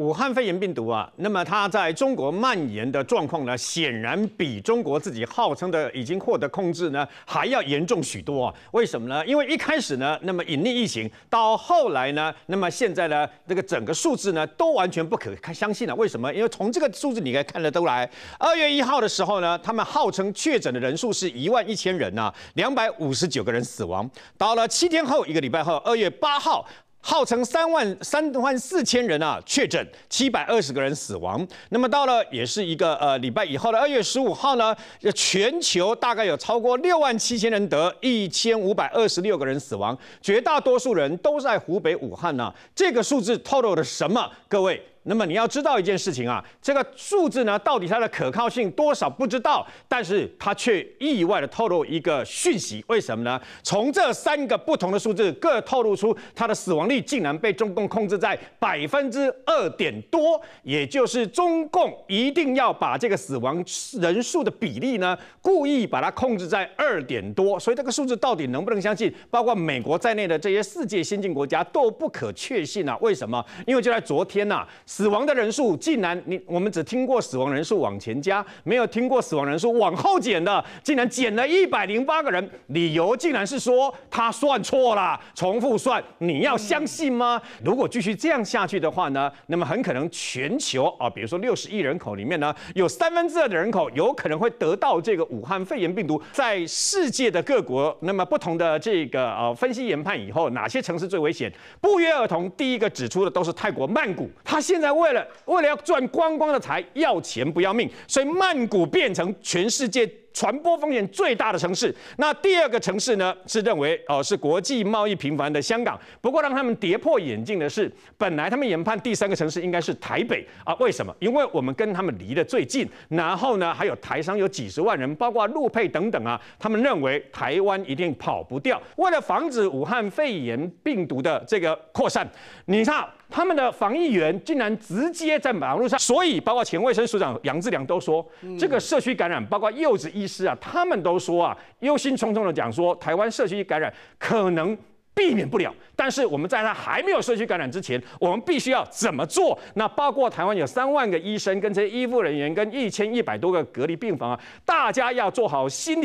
武汉肺炎病毒啊，那么它在中国蔓延的状况呢，显然比中国自己号称的已经获得控制呢，还要严重许多啊。为什么呢？因为一开始呢，那么隐匿疫情，到后来呢，那么现在呢，这个整个数字呢，都完全不可相信了。为什么？因为从这个数字你可以看得出来，二月一号的时候呢，他们号称确诊的人数是一万一千人啊，两百五十九个人死亡。到了七天后，一个礼拜后，二月八号。号称三万三万四千人啊确诊，七百二十个人死亡。那么到了也是一个呃礼拜以后的二月十五号呢，全球大概有超过六万七千人得，一千五百二十六个人死亡，绝大多数人都在湖北武汉呢。这个数字透露了什么？各位？那么你要知道一件事情啊，这个数字呢，到底它的可靠性多少不知道，但是它却意外的透露一个讯息，为什么呢？从这三个不同的数字，各透露出它的死亡率竟然被中共控制在百分之二点多，也就是中共一定要把这个死亡人数的比例呢，故意把它控制在二点多，所以这个数字到底能不能相信？包括美国在内的这些世界先进国家都不可确信啊！为什么？因为就在昨天呐。死亡的人数竟然你我们只听过死亡人数往前加，没有听过死亡人数往后减的，竟然减了一百零八个人，理由竟然是说他算错了，重复算，你要相信吗？如果继续这样下去的话呢，那么很可能全球啊，比如说六十亿人口里面呢，有三分之二的人口有可能会得到这个武汉肺炎病毒。在世界的各国，那么不同的这个呃分析研判以后，哪些城市最危险？不约而同，第一个指出的都是泰国曼谷，他现现在为了为了要赚观光的财，要钱不要命，所以曼谷变成全世界。传播风险最大的城市，那第二个城市呢？是认为哦，是国际贸易频繁的香港。不过让他们跌破眼镜的是，本来他们研判第三个城市应该是台北啊？为什么？因为我们跟他们离得最近。然后呢，还有台商有几十万人，包括陆配等等啊，他们认为台湾一定跑不掉。为了防止武汉肺炎病毒的这个扩散，你看他们的防疫员竟然直接在马路上。所以，包括前卫生署长杨志良都说，这个社区感染，包括柚子。医师啊，他们都说啊，忧心忡忡的讲说，台湾社区感染可能避免不了。但是我们在它还没有社区感染之前，我们必须要怎么做？那包括台湾有三万个医生跟这些医护人员，跟一千一百多个隔离病房啊，大家要做好心理。